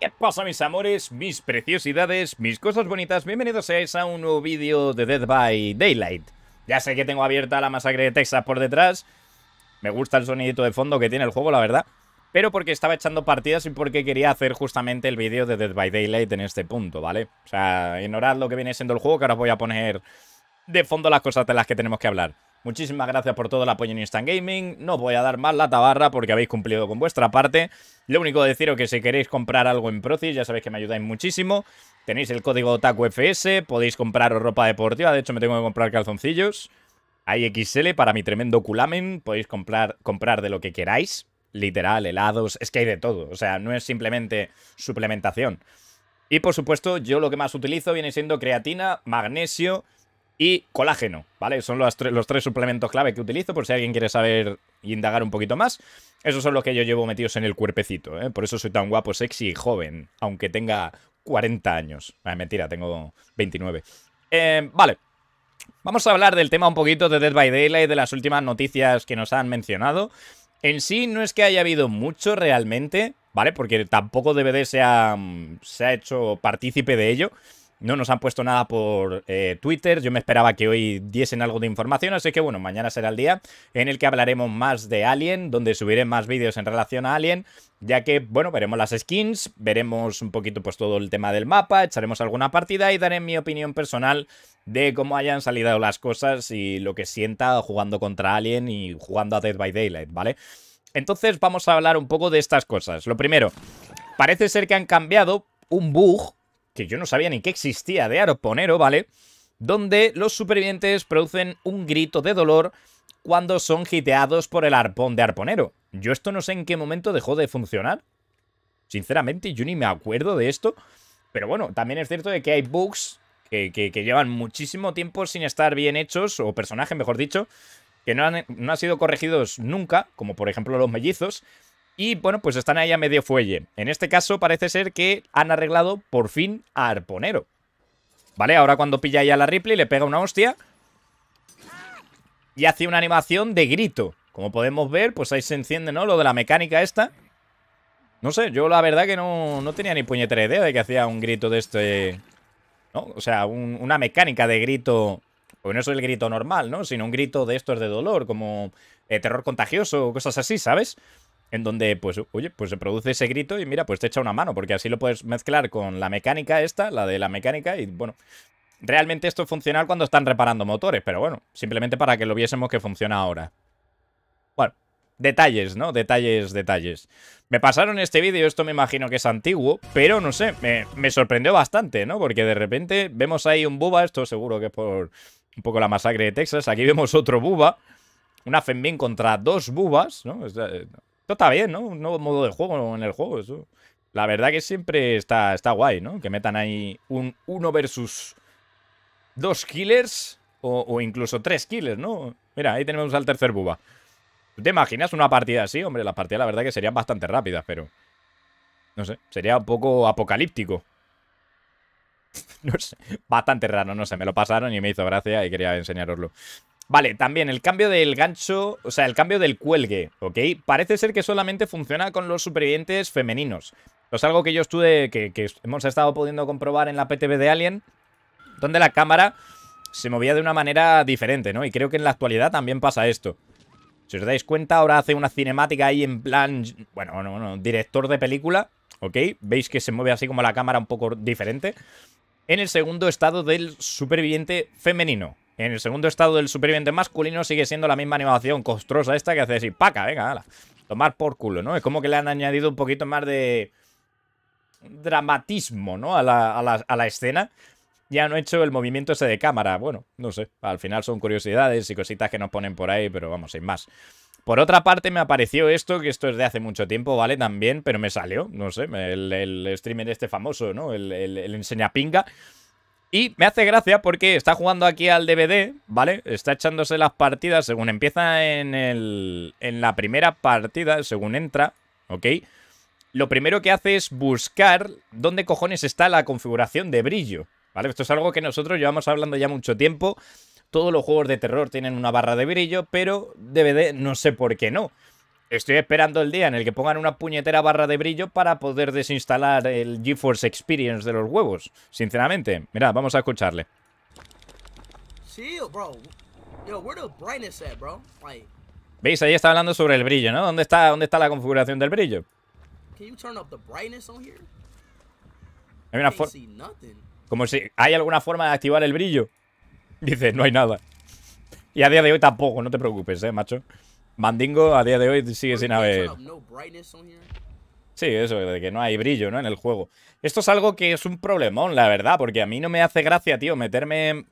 ¿Qué pasa mis amores, mis preciosidades, mis cosas bonitas? Bienvenidos a un nuevo vídeo de Dead by Daylight Ya sé que tengo abierta la masacre de Texas por detrás Me gusta el sonidito de fondo que tiene el juego, la verdad Pero porque estaba echando partidas y porque quería hacer justamente el vídeo de Dead by Daylight en este punto, ¿vale? O sea, ignorad lo que viene siendo el juego que ahora os voy a poner de fondo las cosas de las que tenemos que hablar Muchísimas gracias por todo el apoyo en Instant Gaming. No os voy a dar más la tabarra porque habéis cumplido con vuestra parte. Lo único que deciros que si queréis comprar algo en Procis, ya sabéis que me ayudáis muchísimo. Tenéis el código TACUFS, podéis comprar ropa deportiva. De hecho, me tengo que comprar calzoncillos. Hay XL para mi tremendo culamen. Podéis comprar, comprar de lo que queráis. Literal, helados. Es que hay de todo. O sea, no es simplemente suplementación. Y por supuesto, yo lo que más utilizo viene siendo creatina, magnesio y colágeno, ¿vale? Son los, tres suplementos clave que utilizo, por si alguien quiere saber y indagar un poquito más. Esos son los que yo llevo metidos en el cuerpecito, ¿eh? Por eso soy tan guapo, sexy y joven, aunque tenga 40 años. Ah, mentira, tengo 29. Eh, vale. Vamos a hablar del tema un poquito de Dead by Daylight, de las últimas noticias que nos han mencionado. En sí no es que haya habido mucho realmente, ¿vale? Porque tampoco DVD se ha, mm, se ha hecho partícipe de ello. No nos han puesto nada por eh, Twitter. Yo me esperaba que hoy diesen algo de información, así que bueno, mañana será el día en el que hablaremos más de Alien, donde subiré más vídeos en relación a Alien, ya que, bueno, veremos las skins, veremos un poquito pues todo el tema del mapa, echaremos alguna partida y daré mi opinión personal de cómo hayan salido las cosas y lo que sienta jugando contra Alien y jugando a Dead by Daylight, ¿vale? Entonces vamos a hablar un poco de estas cosas. Lo primero, parece ser que han cambiado un bug que yo no sabía ni que existía, de Arponero, ¿vale? Donde los supervivientes producen un grito de dolor cuando son giteados por el arpón de Arponero. Yo esto no sé en qué momento dejó de funcionar. Sinceramente, yo ni me acuerdo de esto. Pero bueno, también es cierto de que hay bugs que, llevan muchísimo tiempo sin estar bien hechos, o personajes, mejor dicho, que no no han sido corregidos nunca, como por ejemplo los mellizos y bueno, pues están ahí a medio fuelle. En este caso parece ser que han arreglado por fin a Arponero. Vale, ahora cuando pilla ahí a la Ripley le pega una hostia y hace una animación de grito. Como podemos ver, pues ahí se enciende, ¿no? Lo de la mecánica esta. No sé, yo la verdad que no, no tenía ni puñetera idea de que hacía un grito de este... ¿No? O sea, una mecánica de grito... Pues no es el grito normal, ¿no? Sino un grito de estos de dolor, como eh, terror contagioso o cosas así, ¿sabes? en donde, pues, oye, pues se produce ese grito y mira, pues te echa una mano, porque así lo puedes mezclar con la mecánica esta, la de la mecánica, y bueno, realmente esto es funcional cuando están reparando motores, pero bueno, simplemente para que lo viésemos que funciona ahora. Bueno, detalles, ¿no? Detalles, detalles. Me pasaron este vídeo, esto me imagino que es antiguo, pero no sé, me, me sorprendió bastante, ¿no? Porque de repente vemos ahí un buba, esto seguro que es por un poco la masacre de Texas, aquí vemos otro buba, una Fenbin contra dos bubas, ¿no? O sea... Esto está bien, ¿no? Un nuevo modo de juego en el juego. Eso. La verdad que siempre está, está guay, ¿no? Que metan ahí un 1 versus dos killers o, incluso tres killers, ¿no? Mira, ahí tenemos al tercer buba. ¿Te imaginas una partida así? Hombre, las partidas la verdad que serían bastante rápidas, pero... No sé, sería un poco apocalíptico. no sé, bastante raro, no sé, me lo pasaron y me hizo gracia y quería enseñaroslo. Vale, también el cambio del gancho, o sea, el cambio del cuelgue, ¿ok? Parece ser que solamente funciona con los supervivientes femeninos. Es algo que yo estuve, que, hemos estado pudiendo comprobar en la PTB de Alien, donde la cámara se movía de una manera diferente, ¿no? Y creo que en la actualidad también pasa esto. Si os dais cuenta, ahora hace una cinemática ahí en plan, bueno, no, no, director de película, ¿ok? Veis que se mueve así como la cámara un poco diferente. En el segundo estado del superviviente femenino, en el segundo estado del superviviente masculino sigue siendo la misma animación costrosa esta que hace decir, paca, venga, ala. Tomar por culo, ¿no? Es como que le han añadido un poquito más de dramatismo, ¿no? A la, escena. Ya no he hecho el movimiento ese de cámara. Bueno, no sé. Al final son curiosidades y cositas que nos ponen por ahí, pero vamos, sin más. Por otra parte, me apareció esto, que esto es de hace mucho tiempo, ¿vale? También, pero me salió, no sé, el, el streamer este famoso, ¿no? El, el enseñapinga. Y me hace gracia porque está jugando aquí al DVD, ¿vale? Está echándose las partidas según empieza en, el, en la primera partida, según entra, ¿ok? Lo primero que hace es buscar dónde cojones está la configuración de brillo, ¿vale? Esto es algo que nosotros llevamos hablando ya mucho tiempo. Todos los juegos de terror tienen una barra de brillo, pero DVD no sé por qué no. Estoy esperando el día en el que pongan una puñetera barra de brillo para poder desinstalar el GeForce Experience de los huevos. Sinceramente, mira, vamos a escucharle. ¿Veis? Ahí está hablando sobre el brillo, ¿no? ¿Dónde está, dónde está la configuración del brillo? Hay una Como si... ¿Hay alguna forma de activar el brillo? Dice, no hay nada. Y a día de hoy tampoco, no te preocupes, ¿eh, macho? Mandingo a día de hoy sigue sin haber... Sí, eso, de que no hay brillo, ¿no? En el juego. Esto es algo que es un problemón, la verdad, porque a mí no me hace gracia, tío, meterme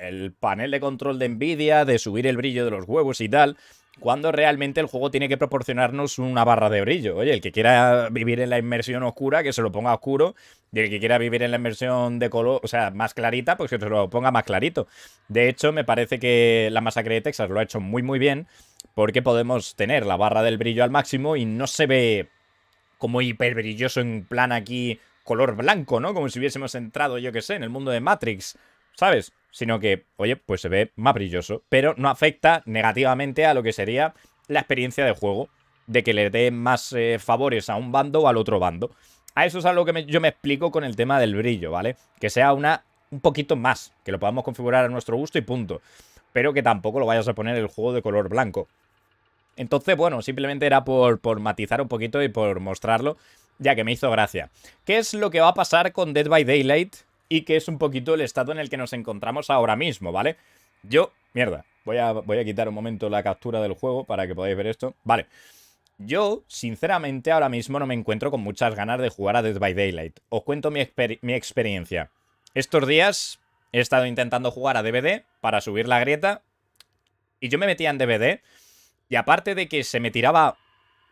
el panel de control de Nvidia, de subir el brillo de los huevos y tal cuando realmente el juego tiene que proporcionarnos una barra de brillo. Oye, el que quiera vivir en la inmersión oscura, que se lo ponga oscuro, y el que quiera vivir en la inmersión de color, o sea, más clarita, pues que se lo ponga más clarito. De hecho, me parece que la masacre de Texas lo ha hecho muy muy bien, porque podemos tener la barra del brillo al máximo y no se ve como hiper brilloso en plan aquí color blanco, ¿no? Como si hubiésemos entrado, yo que sé, en el mundo de Matrix, ¿sabes? sino que, oye, pues se ve más brilloso, pero no afecta negativamente a lo que sería la experiencia de juego, de que le dé más eh, favores a un bando o al otro bando. A eso es algo que yo me explico con el tema del brillo, ¿vale? Que sea una un poquito más, que lo podamos configurar a nuestro gusto y punto. Pero que tampoco lo vayas a poner el juego de color blanco. Entonces, bueno, simplemente era por, por matizar un poquito y por mostrarlo, ya que me hizo gracia. ¿Qué es lo que va a pasar con Dead by Daylight? y que es un poquito el estado en el que nos encontramos ahora mismo, ¿vale? Yo, mierda, voy a, voy a quitar un momento la captura del juego para que podáis ver esto. Vale. Yo, sinceramente, ahora mismo no me encuentro con muchas ganas de jugar a Dead by Daylight. Os cuento mi, mi experiencia. Estos días he estado intentando jugar a DVD para subir la grieta. Y yo me metía en DVD. Y aparte de que se me tiraba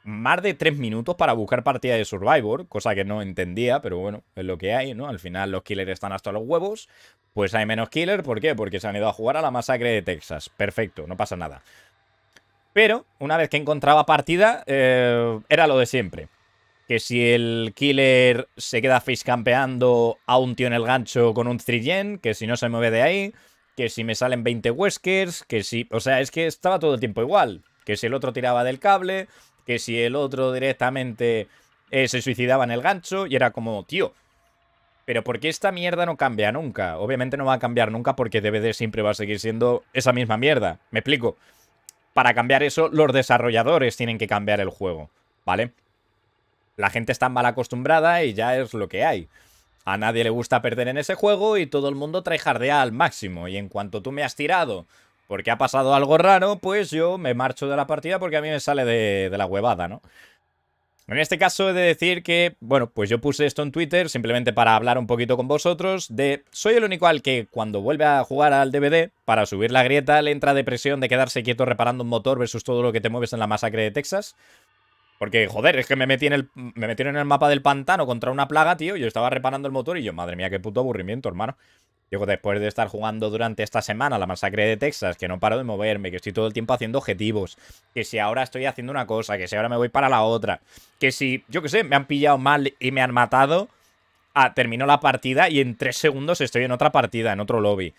más de tres minutos para buscar partida de Survivor, cosa que no entendía, pero bueno, es lo que hay, ¿no? Al final los killers están hasta los huevos, pues hay menos killers, ¿por qué? Porque se han ido a jugar a la masacre de Texas. Perfecto, no pasa nada. Pero una vez que encontraba partida, eh, era lo de siempre. Que si el killer se queda face campeando a un tío en el gancho con un 3 que si no se mueve de ahí, que si me salen 20 Weskers, que si... O sea, es que estaba todo el tiempo igual. Que si el otro tiraba del cable, que si el otro directamente eh, se suicidaba en el gancho y era como, tío, pero ¿por qué esta mierda no cambia nunca? Obviamente no va a cambiar nunca porque DVD siempre va a seguir siendo esa misma mierda. Me explico. Para cambiar eso, los desarrolladores tienen que cambiar el juego, ¿vale? La gente está mal acostumbrada y ya es lo que hay. A nadie le gusta perder en ese juego y todo el mundo trae jardea al máximo. Y en cuanto tú me has tirado porque ha pasado algo raro, pues yo me marcho de la partida porque a mí me sale de, la huevada, ¿no? En este caso he de decir que, bueno, pues yo puse esto en Twitter simplemente para hablar un poquito con vosotros de soy el único al que cuando vuelve a jugar al DVD, para subir la grieta, le entra depresión de quedarse quieto reparando un motor versus todo lo que te mueves en la masacre de Texas. Porque, joder, es que me metí en el, me metieron en el mapa del pantano contra una plaga, tío. Yo estaba reparando el motor y yo, madre mía, qué puto aburrimiento, hermano. Digo, después de estar jugando durante esta semana la masacre de Texas, que no paro de moverme, que estoy todo el tiempo haciendo objetivos, que si ahora estoy haciendo una cosa, que si ahora me voy para la otra, que si, yo qué sé, me han pillado mal y me han matado, ah, terminó la partida y en tres segundos estoy en otra partida, en otro lobby.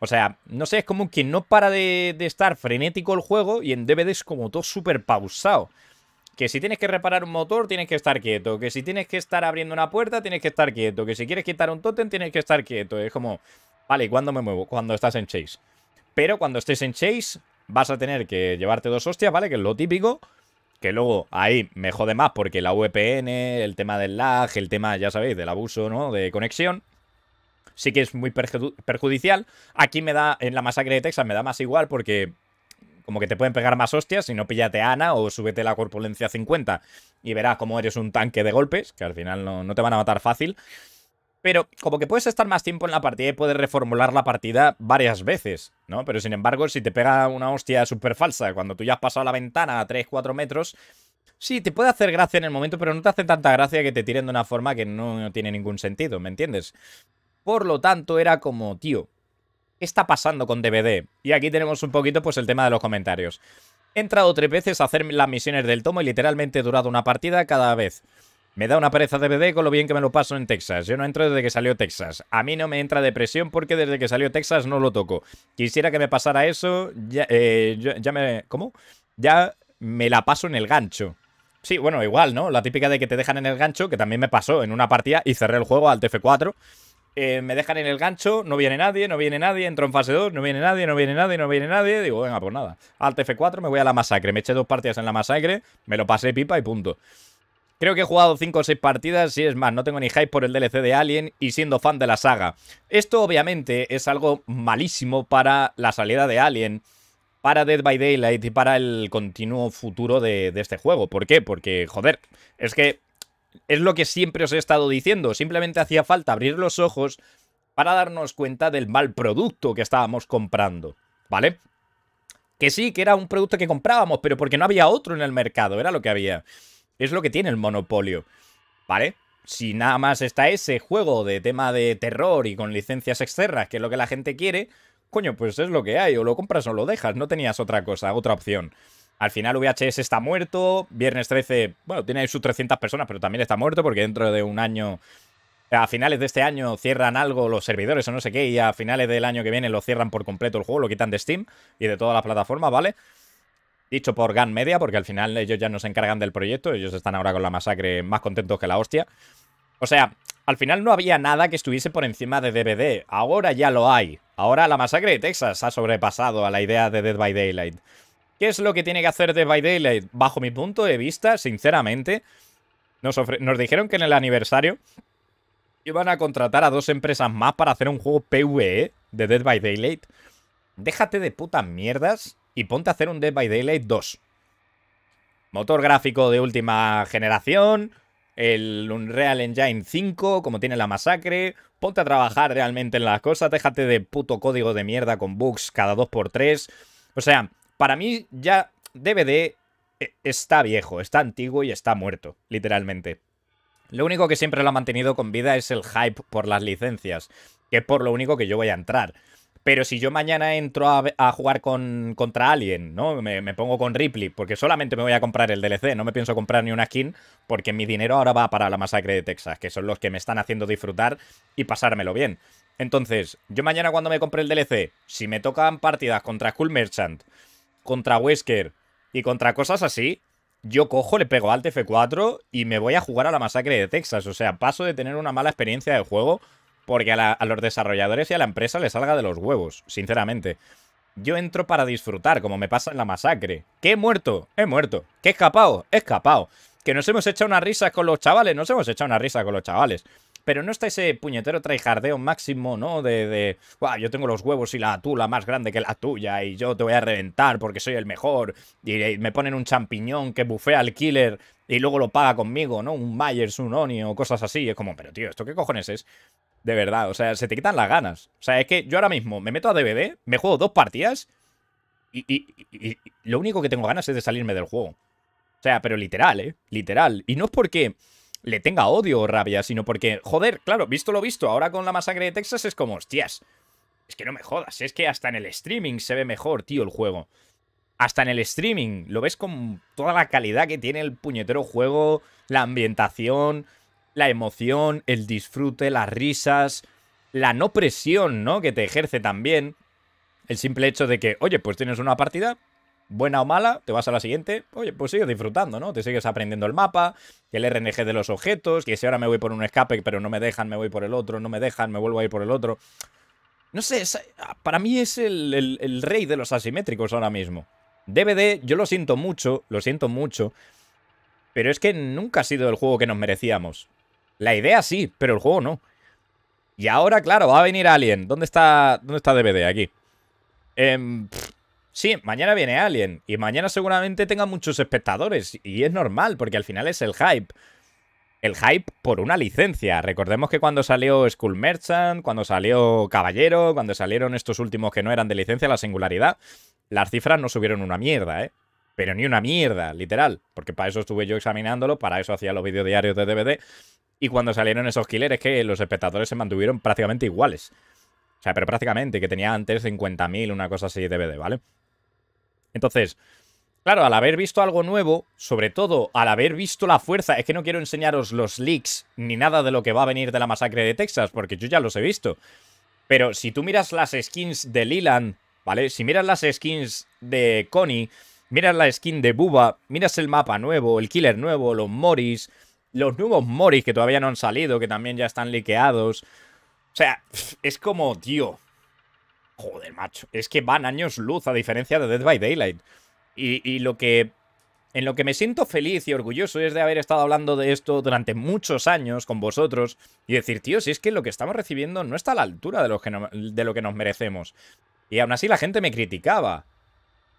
O sea, no sé, es como que no para de, de estar frenético el juego y en DVD es como todo súper pausado que si tienes que reparar un motor tienes que estar quieto, que si tienes que estar abriendo una puerta tienes que estar quieto, que si quieres quitar un totem, tienes que estar quieto. Es como, vale, ¿y cuándo me muevo? Cuando estás en chase. Pero cuando estés en chase vas a tener que llevarte dos hostias, ¿vale? Que es lo típico. Que luego ahí me jode más porque la VPN, el tema del lag, el tema, ya sabéis, del abuso, ¿no? De conexión. Sí que es muy perjudicial. Aquí me da, en la masacre de Texas me da más igual porque como que te pueden pegar más hostias si no píllate Ana o súbete la corpulencia 50 y verás cómo eres un tanque de golpes, que al final no, no te van a matar fácil. Pero como que puedes estar más tiempo en la partida y puedes reformular la partida varias veces, ¿no? Pero sin embargo, si te pega una hostia súper falsa, cuando tú ya has pasado la ventana a 3-4 metros, sí, te puede hacer gracia en el momento, pero no te hace tanta gracia que te tiren de una forma que no tiene ningún sentido, ¿me entiendes? Por lo tanto, era como, tío, ¿Qué está pasando con DVD? Y aquí tenemos un poquito pues el tema de los comentarios. He entrado tres veces a hacer las misiones del tomo y literalmente he durado una partida cada vez. Me da una pereza DVD con lo bien que me lo paso en Texas. Yo no entro desde que salió Texas. A mí no me entra depresión porque desde que salió Texas no lo toco. Quisiera que me pasara eso. Ya, eh, ya me... ¿Cómo? Ya me la paso en el gancho. Sí, bueno, igual, ¿no? La típica de que te dejan en el gancho, que también me pasó en una partida y cerré el juego al TF4. Eh, me dejan en el gancho, no viene nadie, no viene nadie, entro en fase 2, no viene nadie, no viene nadie, no viene nadie. Digo, venga, pues nada. al tf 4 me voy a la masacre. Me eché dos partidas en la masacre, me lo pasé pipa y punto. Creo que he jugado 5 o 6 partidas si es más, no tengo ni hype por el DLC de Alien y siendo fan de la saga. Esto obviamente es algo malísimo para la salida de Alien, para Dead by Daylight y para el continuo futuro de, de este juego. ¿Por qué? Porque, joder, es que es lo que siempre os he estado diciendo. Simplemente hacía falta abrir los ojos para darnos cuenta del mal producto que estábamos comprando. ¿Vale? Que sí, que era un producto que comprábamos, pero porque no había otro en el mercado, era lo que había. Es lo que tiene el monopolio. ¿Vale? Si nada más está ese juego de tema de terror y con licencias externas, que es lo que la gente quiere, coño, pues es lo que hay, o lo compras o lo dejas, no tenías otra cosa, otra opción. Al final VHS está muerto, Viernes 13, bueno, tiene sus 300 personas, pero también está muerto porque dentro de un año, a finales de este año cierran algo los servidores o no sé qué, y a finales del año que viene lo cierran por completo el juego, lo quitan de Steam y de todas las plataformas, ¿vale? Dicho por Gun Media, porque al final ellos ya no se encargan del proyecto, ellos están ahora con la masacre más contentos que la hostia. O sea, al final no había nada que estuviese por encima de DVD, ahora ya lo hay. Ahora la masacre de Texas ha sobrepasado a la idea de Dead by Daylight. ¿Qué es lo que tiene que hacer Dead by Daylight? Bajo mi punto de vista, sinceramente, nos, dijeron que en el aniversario iban a contratar a dos empresas más para hacer un juego PvE de Dead by Daylight. Déjate de putas mierdas y ponte a hacer un Dead by Daylight 2. Motor gráfico de última generación, el Unreal Engine 5, como tiene la masacre. Ponte a trabajar realmente en las cosas, déjate de puto código de mierda con bugs cada 2x3. O sea, para mí ya DVD eh, está viejo, está antiguo y está muerto, literalmente. Lo único que siempre lo ha mantenido con vida es el hype por las licencias, que es por lo único que yo voy a entrar. Pero si yo mañana entro a, jugar contra alguien, ¿no? Me, pongo con Ripley, porque solamente me voy a comprar el DLC, no me pienso comprar ni una skin, porque mi dinero ahora va para la masacre de Texas, que son los que me están haciendo disfrutar y pasármelo bien. Entonces, yo mañana cuando me compre el DLC, si me tocan partidas contra Skull Merchant, contra Wesker y contra cosas así, yo cojo, le pego al F4 y me voy a jugar a la masacre de Texas. O sea, paso de tener una mala experiencia de juego porque a, los desarrolladores y a la empresa le salga de los huevos, sinceramente. Yo entro para disfrutar, como me pasa en la masacre. ¿Qué he muerto? He muerto. ¿Qué he escapado? He escapado. Que nos hemos echado unas risa con los chavales, nos hemos echado una risa con los chavales pero no está ese puñetero traijardeo máximo, ¿no? De, de Buah, yo tengo los huevos y la tula más grande que la tuya y yo te voy a reventar porque soy el mejor y, eh, me ponen un champiñón que bufea al killer y luego lo paga conmigo, ¿no? Un Myers, un Oni o cosas así. es como, pero tío, ¿esto qué cojones es? De verdad, o sea, se te quitan las ganas. O sea, es que yo ahora mismo me meto a DVD, me juego dos partidas y, y lo único que tengo ganas es de salirme del juego. O sea, pero literal, ¿eh? Literal. Y no es porque le tenga odio o rabia, sino porque, joder, claro, visto lo visto, ahora con la masacre de Texas es como, hostias, es que no me jodas, es que hasta en el streaming se ve mejor, tío, el juego. Hasta en el streaming, lo ves con toda la calidad que tiene el puñetero juego, la ambientación, la emoción, el disfrute, las risas, la no presión, ¿no? Que te ejerce también. El simple hecho de que, oye, pues tienes una partida, buena o mala, te vas a la siguiente, oye, pues sigues disfrutando, ¿no? Te sigues aprendiendo el mapa, el RNG de los objetos, que si ahora me voy por un escape, pero no me dejan, me voy por el otro, no me dejan, me vuelvo a ir por el otro. No sé, para mí es el, el, rey de los asimétricos ahora mismo. DVD, yo lo siento mucho, lo siento mucho, pero es que nunca ha sido el juego que nos merecíamos. La idea sí, pero el juego no. Y ahora, claro, va a venir alguien ¿Dónde está, dónde está DVD aquí? Eh, sí, mañana viene Alien y mañana seguramente tenga muchos espectadores y es normal porque al final es el hype. El hype por una licencia. Recordemos que cuando salió School Merchant, cuando salió Caballero, cuando salieron estos últimos que no eran de licencia, la singularidad, las cifras no subieron una mierda, ¿eh? Pero ni una mierda, literal. Porque para eso estuve yo examinándolo, para eso hacía los vídeos diarios de DVD. Y cuando salieron esos killers, que los espectadores se mantuvieron prácticamente iguales. O sea, pero prácticamente, que tenía antes 50.000, una cosa así de DVD, ¿vale? Entonces, claro, al haber visto algo nuevo, sobre todo al haber visto la fuerza, es que no quiero enseñaros los leaks ni nada de lo que va a venir de la masacre de Texas, porque yo ya los he visto. Pero si tú miras las skins de Lilan, ¿vale? Si miras las skins de Connie, miras la skin de Buba, miras el mapa nuevo, el killer nuevo, los Moris, los nuevos Moris que todavía no han salido, que también ya están liqueados. O sea, es como, tío, Joder, macho. Es que van años luz, a diferencia de Dead by Daylight. Y, lo que. En lo que me siento feliz y orgulloso es de haber estado hablando de esto durante muchos años con vosotros y decir, tío, si es que lo que estamos recibiendo no está a la altura de lo que, de lo que nos merecemos. Y aún así la gente me criticaba.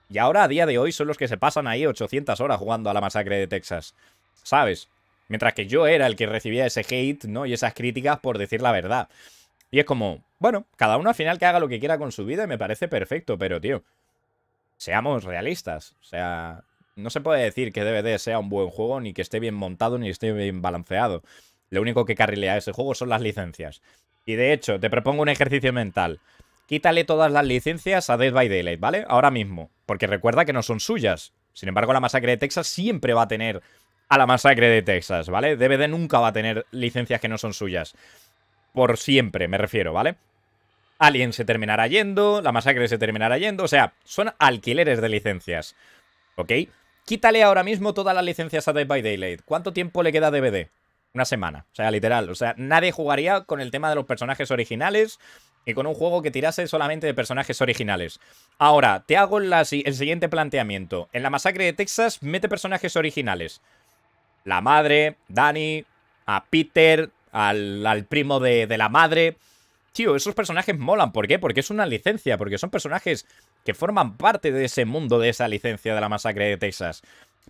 Y ahora a día de hoy son los que se pasan ahí 800 horas jugando a la masacre de Texas. ¿Sabes? Mientras que yo era el que recibía ese hate, ¿no? Y esas críticas por decir la verdad. Y es como, bueno, cada uno al final que haga lo que quiera con su vida y me parece perfecto, pero tío, seamos realistas. O sea, no se puede decir que DVD sea un buen juego, ni que esté bien montado, ni esté bien balanceado. Lo único que carrilea ese juego son las licencias. Y de hecho, te propongo un ejercicio mental. Quítale todas las licencias a Dead by Daylight, ¿vale? Ahora mismo. Porque recuerda que no son suyas. Sin embargo, la masacre de Texas siempre va a tener a la masacre de Texas, ¿vale? DVD nunca va a tener licencias que no son suyas por siempre, me refiero, ¿vale? Alien se terminará yendo, la masacre se terminará yendo, o sea, son alquileres de licencias, ¿ok? Quítale ahora mismo todas las licencias a Dead by Daylight. ¿Cuánto tiempo le queda a DVD? Una semana, o sea, literal. O sea, nadie jugaría con el tema de los personajes originales y con un juego que tirase solamente de personajes originales. Ahora, te hago el siguiente planteamiento. En la masacre de Texas, mete personajes originales. La madre, Danny, a Peter, al, primo de, de, la madre. Tío, esos personajes molan. ¿Por qué? Porque es una licencia, porque son personajes que forman parte de ese mundo, de esa licencia de la masacre de Texas.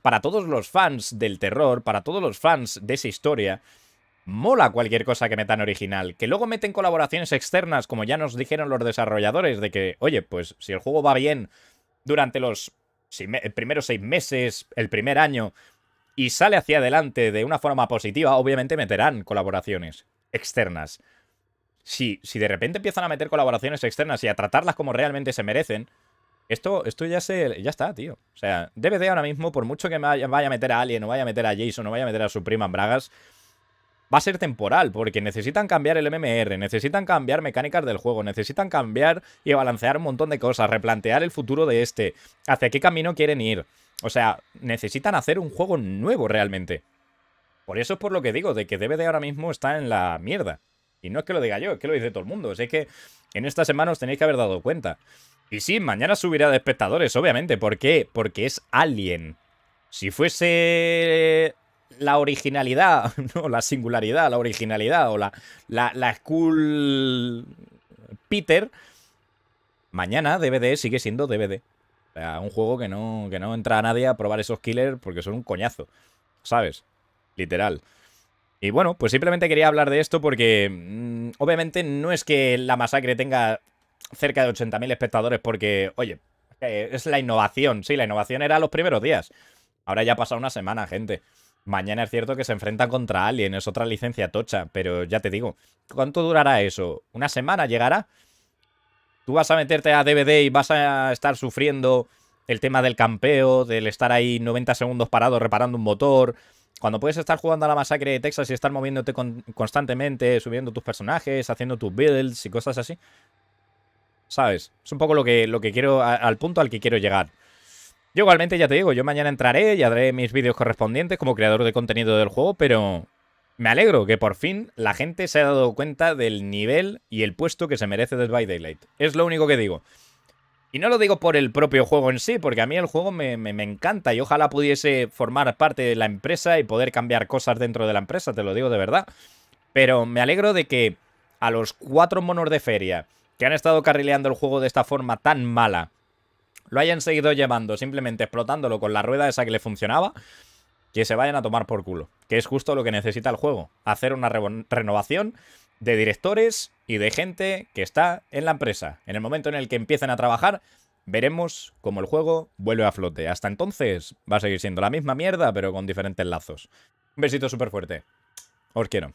Para todos los fans del terror, para todos los fans de esa historia, mola cualquier cosa que metan original. Que luego meten colaboraciones externas, como ya nos dijeron los desarrolladores, de que, oye, pues si el juego va bien durante los primeros seis meses, el primer año, y sale hacia adelante de una forma positiva, obviamente meterán colaboraciones externas. Si, si de repente empiezan a meter colaboraciones externas y a tratarlas como realmente se merecen, esto, esto ya se. ya está, tío. O sea, DVD ahora mismo, por mucho que vaya, a meter a Alien, o vaya a meter a Jason, o vaya a meter a su prima en Bragas, va a ser temporal, porque necesitan cambiar el MMR, necesitan cambiar mecánicas del juego, necesitan cambiar y balancear un montón de cosas, replantear el futuro de este, hacia qué camino quieren ir. O sea, necesitan hacer un juego nuevo realmente. Por eso es por lo que digo, de que DVD ahora mismo está en la mierda. Y no es que lo diga yo, es que lo dice todo el mundo. es que en esta semana os tenéis que haber dado cuenta. Y sí, mañana subirá de espectadores, obviamente. ¿Por qué? Porque es Alien. Si fuese la originalidad, no, la singularidad, la originalidad o la, la, la school Peter, mañana DVD sigue siendo DVD. O sea, un juego que no, que no entra a nadie a probar esos killers porque son un coñazo, ¿sabes? Literal. Y bueno, pues simplemente quería hablar de esto porque mm, obviamente no es que la masacre tenga cerca de 80.000 espectadores porque, oye, eh, es la innovación, sí, la innovación era los primeros días. Ahora ya ha pasado una semana, gente. Mañana es cierto que se enfrenta contra Alien, es otra licencia tocha, pero ya te digo, ¿cuánto durará eso? ¿Una semana llegará? Tú vas a meterte a DVD y vas a estar sufriendo el tema del campeo, del estar ahí 90 segundos parado reparando un motor. Cuando puedes estar jugando a la masacre de Texas y estar moviéndote constantemente, subiendo tus personajes, haciendo tus builds y cosas así. ¿Sabes? Es un poco lo que, lo que quiero, al punto al que quiero llegar. Yo igualmente ya te digo, yo mañana entraré y haré mis vídeos correspondientes como creador de contenido del juego, pero me alegro que por fin la gente se haya dado cuenta del nivel y el puesto que se merece Dead by Daylight. Es lo único que digo. Y no lo digo por el propio juego en sí, porque a mí el juego me, me encanta y ojalá pudiese formar parte de la empresa y poder cambiar cosas dentro de la empresa, te lo digo de verdad. Pero me alegro de que a los cuatro monos de feria que han estado carrileando el juego de esta forma tan mala, lo hayan seguido llevando simplemente explotándolo con la rueda esa que le funcionaba que se vayan a tomar por culo, que es justo lo que necesita el juego, hacer una renovación de directores y de gente que está en la empresa. En el momento en el que empiecen a trabajar, veremos cómo el juego vuelve a flote. Hasta entonces va a seguir siendo la misma mierda, pero con diferentes lazos. Un besito súper fuerte. Os quiero.